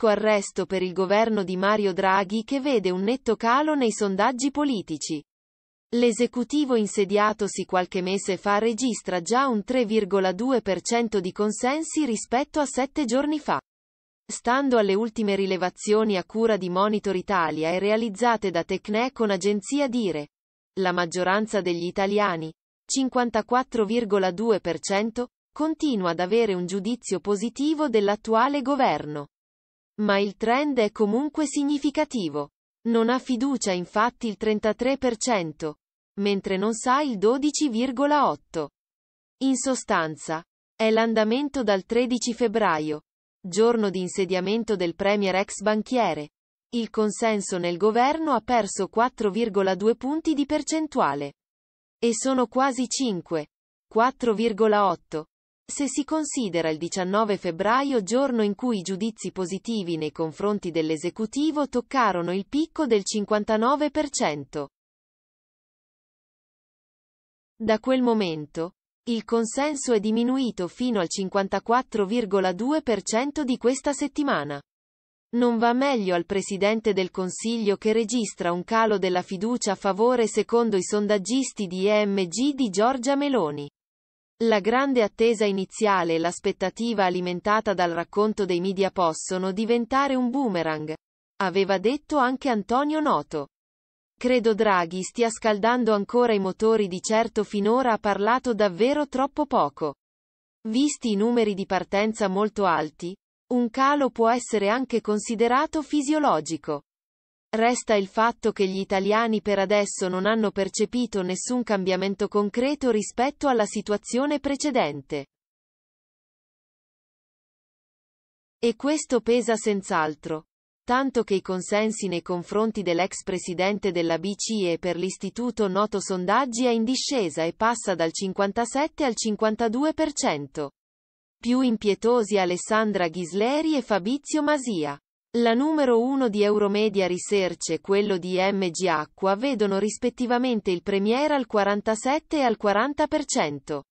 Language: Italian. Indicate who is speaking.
Speaker 1: brusco arresto per il governo di Mario Draghi che vede un netto calo nei sondaggi politici. L'esecutivo insediatosi qualche mese fa registra già un 3,2% di consensi rispetto a sette giorni fa. Stando alle ultime rilevazioni a cura di Monitor Italia e realizzate da Tecne con agenzia Dire, la maggioranza degli italiani, 54,2%, continua ad avere un giudizio positivo dell'attuale governo. Ma il trend è comunque significativo. Non ha fiducia infatti il 33%, mentre non sa il 12,8%. In sostanza, è l'andamento dal 13 febbraio, giorno di insediamento del premier ex banchiere. Il consenso nel governo ha perso 4,2 punti di percentuale. E sono quasi 5. 4,8 se si considera il 19 febbraio giorno in cui i giudizi positivi nei confronti dell'esecutivo toccarono il picco del 59%. Da quel momento, il consenso è diminuito fino al 54,2% di questa settimana. Non va meglio al Presidente del Consiglio che registra un calo della fiducia a favore secondo i sondaggisti di EMG di Giorgia Meloni. La grande attesa iniziale e l'aspettativa alimentata dal racconto dei media possono diventare un boomerang. Aveva detto anche Antonio Noto. Credo Draghi stia scaldando ancora i motori di certo finora ha parlato davvero troppo poco. Visti i numeri di partenza molto alti, un calo può essere anche considerato fisiologico. Resta il fatto che gli italiani per adesso non hanno percepito nessun cambiamento concreto rispetto alla situazione precedente. E questo pesa senz'altro. Tanto che i consensi nei confronti dell'ex presidente della BCE per l'istituto noto sondaggi è in discesa e passa dal 57 al 52%. Più impietosi Alessandra Ghisleri e Fabizio Masia. La numero 1 di Euromedia Research e quello di MG Acqua vedono rispettivamente il Premier al 47 e al 40%.